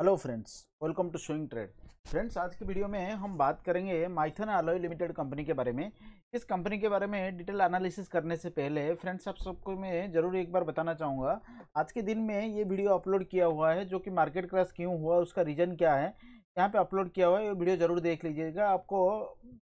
Hello friends welcome to Swing Trade friends आज की video में हम बात करेंगे माइथन अलॉय लिमिटेड कंपनी के बारे में इस कंपनी के बारे में डिटेल एनालिसिस करने से पहले फ्रेंड्स आप सबको मैं ज़रूर एक बार बताना चाहूँगा आज के दिन में ये वीडियो अपलोड किया हुआ है जो कि मार्केट क्रैश क्यों हुआ उसका रीज़न क्या है यहाँ पे अपलोड किया हुआ है ये वीडियो जरूर देख लीजिएगा आपको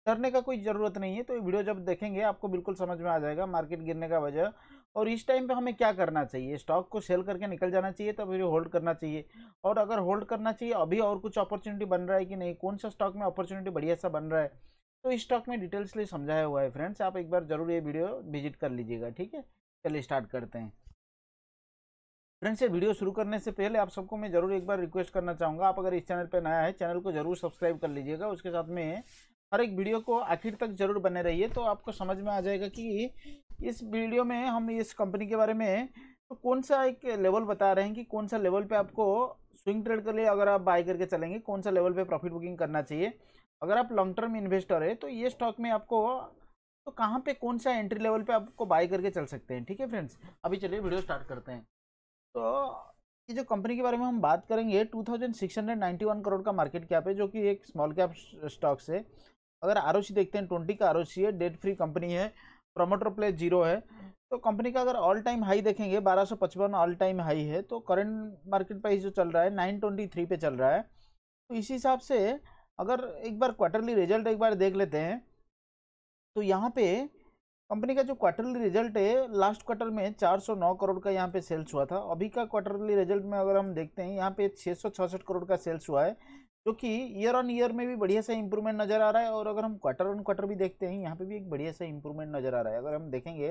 डरने का कोई ज़रूरत नहीं है तो ये वीडियो जब देखेंगे आपको बिल्कुल समझ में आ जाएगा मार्केट गिरने का वजह और इस टाइम पे हमें क्या करना चाहिए स्टॉक को सेल करके निकल जाना चाहिए तो फिर होल्ड करना चाहिए और अगर होल्ड करना चाहिए अभी और कुछ अपॉर्चुनिटी बन रहा है कि नहीं कौन सा स्टॉक में अपॉर्चुनिटी बढ़िया सा बन रहा है तो इस स्टॉक में डिटेल्स लिए समझाया हुआ है फ्रेंड्स आप एक बार जरूर ये वीडियो विजिट कर लीजिएगा ठीक है चलिए स्टार्ट करते हैं फ्रेंड्स ये वीडियो शुरू करने से पहले आप सबको मैं जरूर एक बार रिक्वेस्ट करना चाहूँगा आप अगर इस चैनल पर नया है चैनल को जरूर सब्सक्राइब कर लीजिएगा उसके साथ में हर एक वीडियो को आखिर तक जरूर बने रहिए तो आपको समझ में आ जाएगा कि इस वीडियो में हम इस कंपनी के बारे में तो कौन सा एक लेवल बता रहे हैं कि कौन सा लेवल पे आपको स्विंग ट्रेड के लिए अगर आप बाय करके चलेंगे कौन सा लेवल पे प्रॉफिट बुकिंग करना चाहिए अगर आप लॉन्ग टर्म इन्वेस्टर है तो ये स्टॉक में आपको तो कहाँ पे कौन सा एंट्री लेवल पे आपको बाय करके चल सकते हैं ठीक है फ्रेंड्स अभी चलिए वीडियो स्टार्ट करते हैं तो ये जो कंपनी के बारे में हम बात करेंगे टू करोड़ का मार्केट कैप है जो कि एक स्मॉल कैप स्टॉक्स है अगर आर देखते हैं ट्वेंटी का आर है डेट फ्री कंपनी है प्रमोटर प्ले जीरो है हम्म। तो कंपनी का अगर ऑल टाइम हाई देखेंगे बारह सौ पचपन ऑल टाइम हाई है तो करंट मार्केट प्राइस जो चल रहा है नाइन ट्वेंटी थ्री पे चल रहा है तो इसी हिसाब से अगर एक बार क्वार्टरली रिजल्ट एक बार देख लेते हैं तो यहाँ पे कंपनी का जो क्वार्टरली रिजल्ट है लास्ट क्वार्टर में 409 करोड़ का यहाँ पे सेल्स हुआ था अभी का क्वार्टरली रिजल्ट में अगर हम देखते हैं यहाँ पे छः करोड़ का सेल्स हुआ है क्योंकि ईयर ऑन ईयर में भी बढ़िया सा इंप्रूवमेंट नज़र आ रहा है और अगर हम क्वार्टर ऑन क्वार्टर भी देखते हैं यहाँ पे भी एक बढ़िया सा इंप्रूवमेंट नज़र आ रहा है अगर हम देखेंगे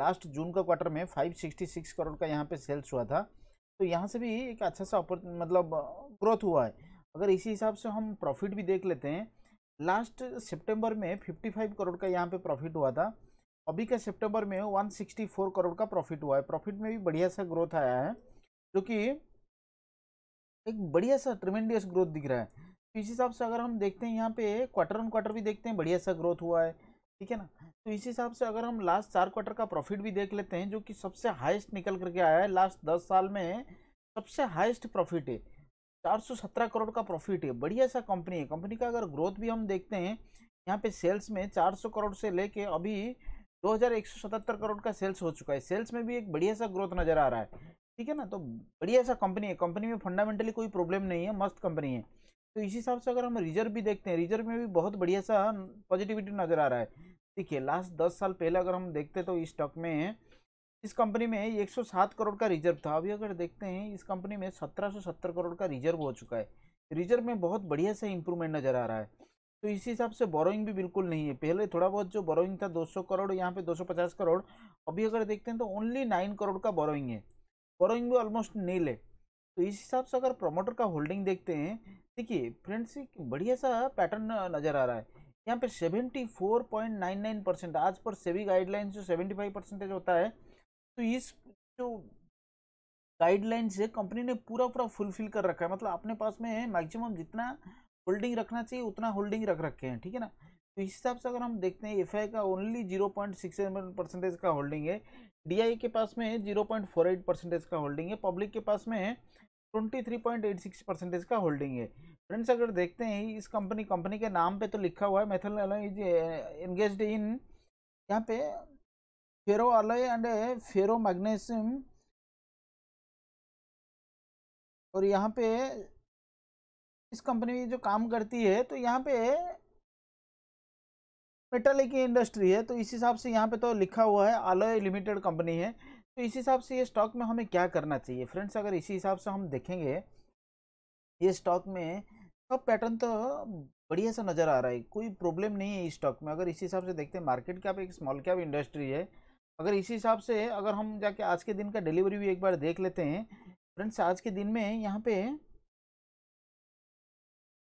लास्ट जून का क्वार्टर में 566 करोड़ का यहाँ पे सेल्स हुआ था तो यहाँ से भी एक अच्छा सा मतलब ग्रोथ हुआ है अगर इसी हिसाब से हम प्रॉफिट भी देख लेते हैं लास्ट सेप्टेम्बर में फिफ्टी करोड़ का यहाँ पर प्रॉफिट हुआ था अभी का सेप्टेम्बर में वन करोड़ का प्रॉफिट हुआ है प्रॉफिट में भी बढ़िया सा ग्रोथ आया है जो कि एक बढ़िया सा ट्रिमेंडियस ग्रोथ दिख रहा है तो इस हिसाब से अगर हम देखते हैं यहाँ पे क्वार्टर ऑन क्वार्टर भी देखते हैं बढ़िया सा ग्रोथ हुआ है ठीक है ना तो इस हिसाब से अगर हम लास्ट चार क्वार्टर का प्रॉफिट भी देख लेते हैं जो कि सबसे हाइस्ट निकल करके आया है लास्ट दस साल में सबसे हाइस्ट प्रॉफिट है चार सौ सत्रह करोड़ का प्रॉफिट है बढ़िया सा कंपनी है कंपनी का अगर ग्रोथ भी हम देखते हैं यहाँ पे सेल्स में चार सौ करोड़ से लेके अभी दो हज़ार एक सौ सतहत्तर करोड़ का सेल्स हो चुका है सेल्स में भी एक बढ़िया सा ग्रोथ नज़र आ रहा है ठीक है ना तो बढ़िया ऐसा कंपनी है कंपनी में फंडामेंटली कोई प्रॉब्लम नहीं है मस्त कंपनी है तो इसी हिसाब से अगर हम रिजर्व भी देखते हैं रिजर्व में भी बहुत बढ़िया सा पॉजिटिविटी नज़र आ रहा है देखिए लास्ट दस साल पहले अगर हम देखते तो इस स्टॉक में इस कंपनी में एक करोड़ का रिजर्व था अभी अगर देखते हैं इस कंपनी में सत्रह करोड़ का रिजर्व हो चुका है रिजर्व में बहुत बढ़िया सा इंप्रूवमेंट नज़र आ रहा है तो इसी हिसाब से बोरोइंग भी बिल्कुल नहीं है पहले थोड़ा बहुत जो बोरोइंग था 200 करोड़ यहाँ पे 250 करोड़ अभी अगर देखते हैं तो ओनली नाइन करोड़ का बोरोइंग है बोरोइंग भी ऑलमोस्ट नील है तो इस हिसाब से अगर प्रमोटर का होल्डिंग देखते हैं देखिए फ्रेंड्स एक बढ़िया सा पैटर्न नज़र आ रहा है यहाँ पे 74.99 परसेंट आज पर सेवी गाइडलाइंस जो 75 परसेंटेज होता है तो इस जो गाइडलाइंस है कंपनी ने पूरा पूरा फुलफिल कर रखा है मतलब अपने पास में मैक्सिमम जितना होल्डिंग रखना चाहिए उतना होल्डिंग रख रखे हैं ठीक है ना तो इस हिसाब से अगर हम देखते हैं एफ का only zero point six seven percentage का होल्डिंग है डी के पास में zero point four eight percentage का होल्डिंग है पब्लिक के पास में है twenty three point eight six percentage का होल्डिंग है फ्रेंड्स अगर देखते हैं इस कंपनी कंपनी के नाम पे तो लिखा हुआ है मेथल इज एंगेज इन यहाँ पे ferro alloy and ferro magnesium और यहाँ पे इस कंपनी में जो काम करती है तो यहाँ पे मेटल की इंडस्ट्री है तो इस हिसाब से यहाँ पे तो लिखा हुआ है आलोय लिमिटेड कंपनी है तो इस हिसाब से ये स्टॉक में हमें क्या करना चाहिए फ्रेंड्स अगर इसी हिसाब से हम देखेंगे ये स्टॉक में सब पैटर्न तो बढ़िया सा नज़र आ रहा है कोई प्रॉब्लम नहीं है इस स्टॉक में अगर इसी हिसाब से देखते हैं मार्केट कैप एक स्मॉल कैप इंडस्ट्री है अगर इसी हिसाब से अगर हम जाके आज के दिन का डिलीवरी भी एक बार देख लेते हैं फ्रेंड्स आज के दिन में यहाँ पे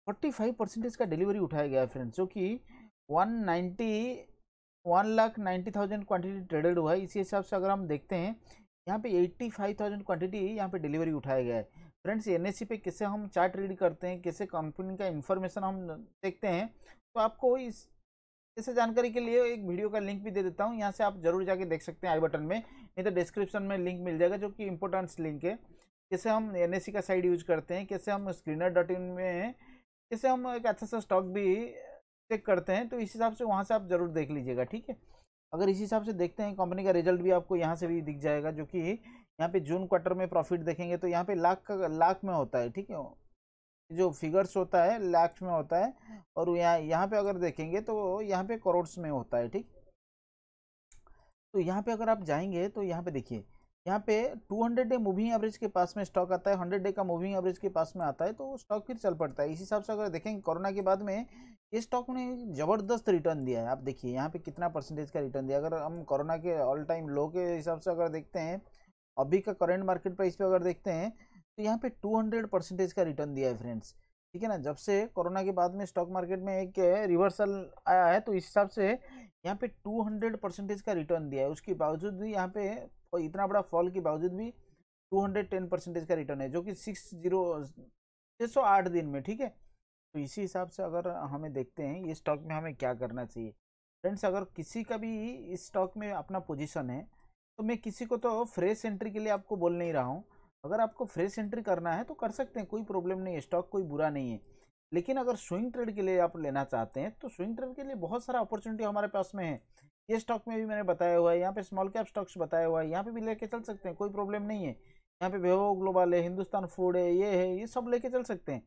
45 परसेंटेज का डिलीवरी उठाया गया है फ्रेंड्स जो कि one ninety one lakh ninety thousand quantity traded हुआ है इसी हिसाब से अगर हम देखते हैं यहाँ पे एट्टी फाइव थाउजेंड क्वान्टिटी यहाँ पे डिलीवरी उठाया गया है फ्रेंड्स एन पे किसे हम चार्ट रीड करते हैं किसे कंपनी का इन्फॉर्मेशन हम देखते हैं तो आपको इस इस जानकारी के लिए एक वीडियो का लिंक भी दे देता हूँ यहाँ से आप जरूर जाके देख सकते हैं आई बटन में नहीं तो डिस्क्रिप्शन में लिंक मिल जाएगा जो कि इंपॉर्टेंट्स लिंक है कैसे हम एन का साइड यूज करते हैं कैसे हम स्क्रीनर डॉट इन में कैसे हम एक अच्छा सा स्टॉक भी चेक करते हैं तो इस हिसाब से वहाँ से आप ज़रूर देख लीजिएगा ठीक है अगर इस हिसाब से देखते हैं कंपनी का रिजल्ट भी आपको यहाँ से भी दिख जाएगा जो कि यहाँ पे जून क्वार्टर में प्रॉफिट देखेंगे तो यहाँ पे लाख का लाख में होता है ठीक है जो फिगर्स होता है लाख में होता है और यहाँ यहाँ पे अगर देखेंगे तो यहाँ पे करोड़ में होता है ठीक तो यहाँ पे अगर आप जाएंगे तो यहाँ पे देखिए यहाँ पे 200 डे मूविंग एवरेज के पास में स्टॉक आता है 100 डे का मूविंग एवरेज के पास में आता है तो स्टॉक फिर चल पड़ता है इस हिसाब से अगर देखेंगे कोरोना के बाद में ये स्टॉक ने ज़बरदस्त रिटर्न दिया है आप देखिए यहाँ पे कितना परसेंटेज का रिटर्न दिया अगर हम कोरोना के ऑल टाइम लो के हिसाब से अगर देखते हैं अभी का करेंट मार्केट प्राइस पर अगर देखते हैं तो यहाँ पे टू परसेंटेज का रिटर्न दिया है फ्रेंड्स ठीक है ना जब से कोरोना के बाद में स्टॉक मार्केट में एक रिवर्सल आया है तो इस हिसाब से यहाँ पे 200 परसेंटेज का रिटर्न दिया है उसके बावजूद भी यहाँ पे और इतना बड़ा फॉल के बावजूद भी 210 परसेंटेज का रिटर्न है जो कि सिक्स जीरो छः सौ आठ दिन में ठीक है तो इसी हिसाब से अगर हमें देखते हैं ये स्टॉक में हमें क्या करना चाहिए फ्रेंड्स अगर किसी का भी इस स्टॉक में अपना पोजिशन है तो मैं किसी को तो फ्रेश एंट्री के लिए आपको बोल नहीं रहा हूँ अगर आपको फ्रेश एंट्री करना है तो कर सकते हैं कोई प्रॉब्लम नहीं है स्टॉक कोई बुरा नहीं है लेकिन अगर स्विंग ट्रेड के लिए आप लेना चाहते हैं तो स्विंग ट्रेड के लिए बहुत सारा अपॉर्चुनिटी हमारे पास में है ये स्टॉक में भी मैंने बताया हुआ है यहाँ पे स्मॉल कैप स्टॉक्स बताया हुआ है यहाँ पे भी लेके चल सकते हैं कोई प्रॉब्लम नहीं है यहाँ पे वेवो ग्लोबल है हिंदुस्तान फूड है ये है ये सब लेके चल सकते हैं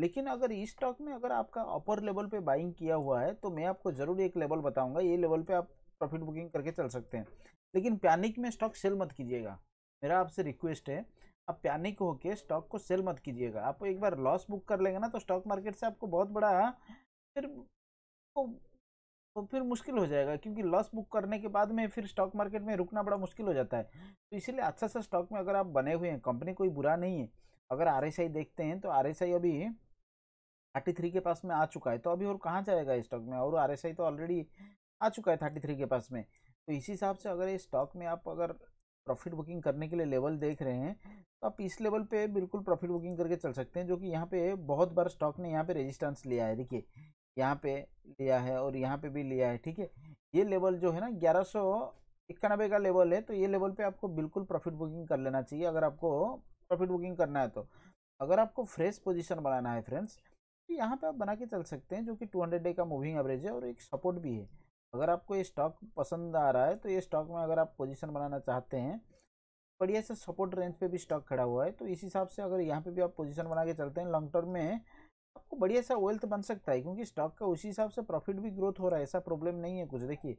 लेकिन अगर इस स्टॉक में अगर आपका अपर लेवल पे बाइंग किया हुआ है तो मैं आपको ज़रूर एक लेवल बताऊंगा ये लेवल पे आप प्रॉफिट बुकिंग करके चल सकते हैं लेकिन पैनिक में स्टॉक सेल मत कीजिएगा मेरा आपसे रिक्वेस्ट है आप पैनिक होकर स्टॉक को सेल मत कीजिएगा आप एक बार लॉस बुक कर लेंगे ना तो स्टॉक मार्केट से आपको बहुत बड़ा फिर तो फिर मुश्किल हो जाएगा क्योंकि लॉस बुक करने के बाद में फिर स्टॉक मार्केट में रुकना बड़ा मुश्किल हो जाता है तो इसलिए अच्छा सा स्टॉक में अगर आप बने हुए हैं कंपनी कोई बुरा नहीं है अगर आर देखते हैं तो आर अभी थर्टी थ्री के पास में आ चुका है तो अभी और कहाँ जाएगा स्टॉक में और आर तो ऑलरेडी आ चुका है थर्टी थ्री के पास में तो इसी हिसाब से अगर इस स्टॉक में आप अगर प्रॉफिट बुकिंग करने के लिए लेवल देख रहे हैं तो आप इस लेवल पे बिल्कुल प्रॉफिट बुकिंग करके चल सकते हैं जो कि यहाँ पे बहुत बार स्टॉक ने यहाँ पे रेजिस्टेंस लिया है देखिए यहाँ पे लिया है और यहाँ पे भी लिया है ठीक है ये लेवल जो है ना ग्यारह सौ इक्यानबे का लेवल है तो ये लेवल पे आपको बिल्कुल प्रॉफिट बुकिंग कर लेना चाहिए अगर आपको प्रॉफिट बुकिंग करना है तो अगर आपको फ्रेश पोजीशन बनाना है फ्रेंड्स तो यहाँ पे आप बना के चल सकते हैं जो कि 200 डे का मूविंग एवरेज है और एक सपोर्ट भी है अगर आपको ये स्टॉक पसंद आ रहा है तो ये स्टॉक में अगर आप पोजिशन बनाना चाहते हैं बढ़िया से सपोर्ट रेंज पे भी स्टॉक खड़ा हुआ है तो इस हिसाब से अगर यहाँ पे भी आप पोजीशन बना के चलते हैं लॉन्ग टर्म में आपको बढ़िया सा वेल्थ बन सकता है क्योंकि स्टॉक का उसी हिसाब से प्रॉफिट भी ग्रोथ हो रहा है ऐसा प्रॉब्लम नहीं है कुछ देखिए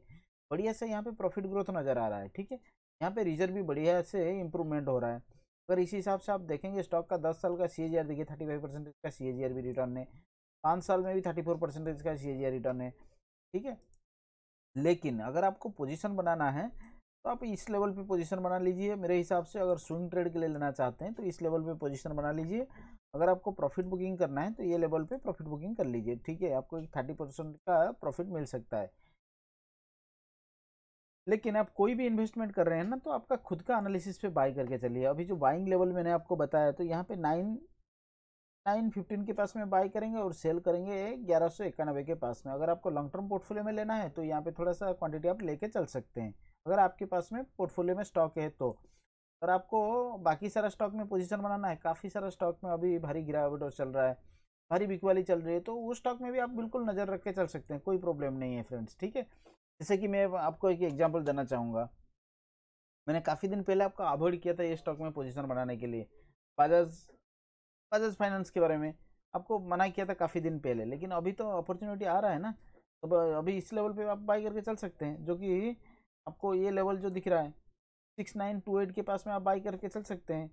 बढ़िया से यहाँ पे प्रॉफिट ग्रोथ नज़र आ रहा है ठीक है यहाँ पे रिजर्व भी बढ़िया से इंप्रूवमेंट हो रहा है अगर इसी हिसाब से आप देखेंगे स्टॉक का दस साल का सी देखिए थर्टी फाइव परसेंटेज का सी भी रिटर्न है पाँच साल में भी थर्टी फोर परसेंटेज का सी रिटर्न है ठीक है लेकिन अगर आपको पोजिशन बनाना है तो आप इस लेवल पे पोजीशन बना लीजिए मेरे हिसाब से अगर स्विंग ट्रेड के लिए लेना चाहते हैं तो इस लेवल पे पोजीशन बना लीजिए अगर आपको प्रॉफिट बुकिंग करना है तो ये लेवल पे प्रॉफिट बुकिंग कर लीजिए ठीक है आपको एक थर्टी परसेंट का प्रॉफिट मिल सकता है लेकिन आप कोई भी इन्वेस्टमेंट कर रहे हैं ना तो आपका खुद का एनालिसिस पे बाय करके चलिए अभी जो बाइंग लेवल मैंने आपको बताया तो यहाँ पे नाइन नाइन फिफ्टीन के पास में बाय करेंगे और सेल करेंगे ग्यारह सौ इक्यानवे के पास में अगर आपको लॉन्ग टर्म पोर्टफोलियो में लेना है तो यहाँ पे थोड़ा सा क्वांटिटी आप लेके चल सकते हैं अगर आपके पास में पोर्टफोलियो में स्टॉक है तो और आपको बाकी सारा स्टॉक में पोजीशन बनाना है काफ़ी सारा स्टॉक में अभी भारी गिरावट और चल रहा है भारी बिकवाली चल रही है तो उस स्टॉक में भी आप बिल्कुल नज़र रख के चल सकते हैं कोई प्रॉब्लम नहीं है फ्रेंड्स ठीक है जैसे कि मैं आपको एक एग्जाम्पल देना चाहूँगा मैंने काफ़ी दिन पहले आपका अवॉइड किया था ये स्टॉक में पोजिशन बनाने के लिए बजाज बजाज फाइनेंस के बारे में आपको मना किया था काफ़ी दिन पहले लेकिन अभी तो अपॉर्चुनिटी आ रहा है ना तो अभी इस लेवल पे आप बाई करके चल सकते हैं जो कि आपको ये लेवल जो दिख रहा है सिक्स नाइन टू एट के पास में आप बाई करके चल सकते हैं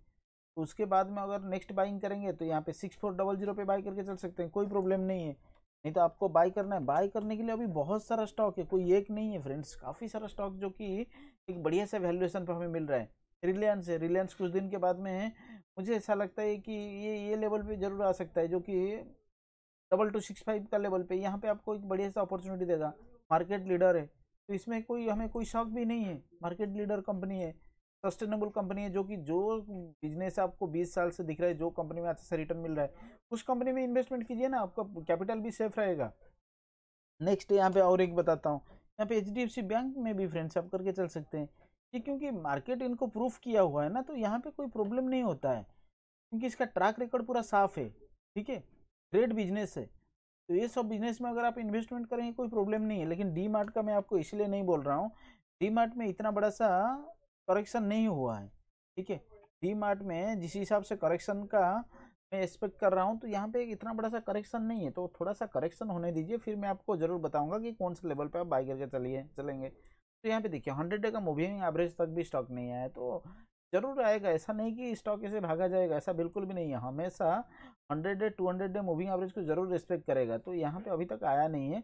तो उसके बाद में अगर नेक्स्ट बाइंग करेंगे तो यहाँ पे सिक्स फोर डबल जीरो पे बाई करके चल सकते हैं कोई प्रॉब्लम नहीं है नहीं तो आपको बाई करना है बाई करने के लिए अभी बहुत सारा स्टॉक है कोई एक नहीं है फ्रेंड्स काफ़ी सारा स्टॉक जो कि एक बढ़िया से वैल्यूएशन पर हमें मिल रहा है रिलायंस है रिलायंस कुछ दिन के बाद में है मुझे ऐसा लगता है कि ये ये लेवल पर ज़रूर आ सकता है जो कि डबल टू सिक्स फाइव का लेवल पे यहाँ पे आपको एक बढ़िया सा अपॉर्चुनिटी देगा मार्केट लीडर है तो इसमें कोई हमें कोई शौक भी नहीं है मार्केट लीडर कंपनी है सस्टेनेबल कंपनी है जो कि जो बिजनेस आपको 20 साल से दिख रहा है जो कंपनी में अच्छा से रिटर्न मिल रहा है उस कंपनी में इन्वेस्टमेंट कीजिए ना आपका कैपिटल भी सेफ रहेगा नेक्स्ट यहाँ पे और एक बताता हूँ यहाँ पे एच बैंक में भी फ्रेंड्स आप करके चल सकते हैं ये क्योंकि मार्केट इनको प्रूफ किया हुआ है ना तो यहाँ पर कोई प्रॉब्लम नहीं होता है क्योंकि इसका ट्रैक रिकॉर्ड पूरा साफ है ठीक है ग्रेट बिजनेस है तो ये सब बिजनेस में अगर आप इन्वेस्टमेंट करेंगे कोई प्रॉब्लम नहीं है लेकिन डी मार्ट का मैं आपको इसलिए नहीं बोल रहा हूँ डी मार्ट में इतना बड़ा सा करेक्शन नहीं हुआ है ठीक है डी मार्ट में जिस हिसाब से करेक्शन का मैं एक्सपेक्ट कर रहा हूँ तो यहाँ पे इतना बड़ा सा करेक्शन नहीं है तो थोड़ा सा करेक्शन होने दीजिए फिर मैं आपको जरूर बताऊँगा कि कौन से लेवल पर आप बाई करके चलिए चलेंगे तो यहाँ पे देखिए हंड्रेड डे का मूविंग एवरेज तक भी स्टॉक नहीं आया तो जरूर आएगा ऐसा नहीं कि स्टॉक ऐसे भागा जाएगा ऐसा बिल्कुल भी नहीं है हमेशा hundred day two hundred day moving average को जरूर रिस्पेक्ट करेगा तो यहाँ पे अभी तक आया नहीं है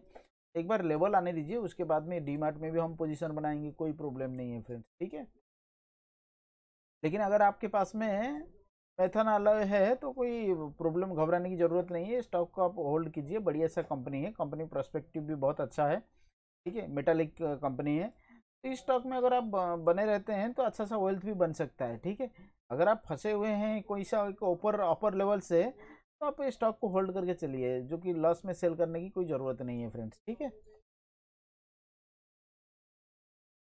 एक बार लेवल आने दीजिए उसके बाद में डी में भी हम पोजिशन बनाएंगे कोई प्रॉब्लम नहीं है फ्रेंड्स ठीक है लेकिन अगर आपके पास में पैथन अलग है तो कोई प्रॉब्लम घबराने की ज़रूरत नहीं है स्टॉक को आप होल्ड कीजिए बढ़िया सा कंपनी है कंपनी प्रोस्पेक्टिव भी बहुत अच्छा है ठीक है मेटालिक कंपनी है तो स्टॉक में अगर आप बने रहते हैं तो अच्छा सा वेल्थ भी बन सकता है ठीक है अगर आप फंसे हुए हैं कोई सा ऊपर अपर लेवल से तो आप स्टॉक को होल्ड करके चलिए जो कि लॉस में सेल करने की कोई ज़रूरत नहीं है फ्रेंड्स ठीक है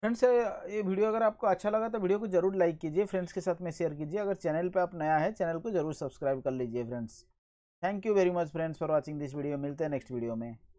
फ्रेंड्स ये वीडियो अगर आपको अच्छा लगा तो वीडियो को जरूर लाइक कीजिए फ्रेंड्स के साथ में शेयर कीजिए अगर चैनल पर आप नया है चैनल को जरूर सब्सक्राइब कर लीजिए friends thank you very much friends for watching this video मिलते हैं नेक्स्ट वीडियो में